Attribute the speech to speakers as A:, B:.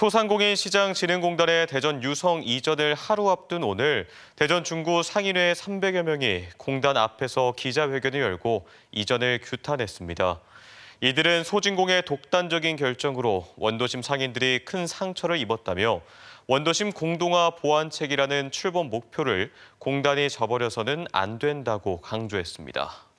A: 소상공인 시장 진흥공단의 대전 유성 이전을 하루 앞둔 오늘 대전 중구 상인회 300여 명이 공단 앞에서 기자회견을 열고 이전을 규탄했습니다. 이들은 소진공의 독단적인 결정으로 원도심 상인들이 큰 상처를 입었다며 원도심 공동화 보완책이라는 출범 목표를 공단이 저버려서는 안 된다고 강조했습니다.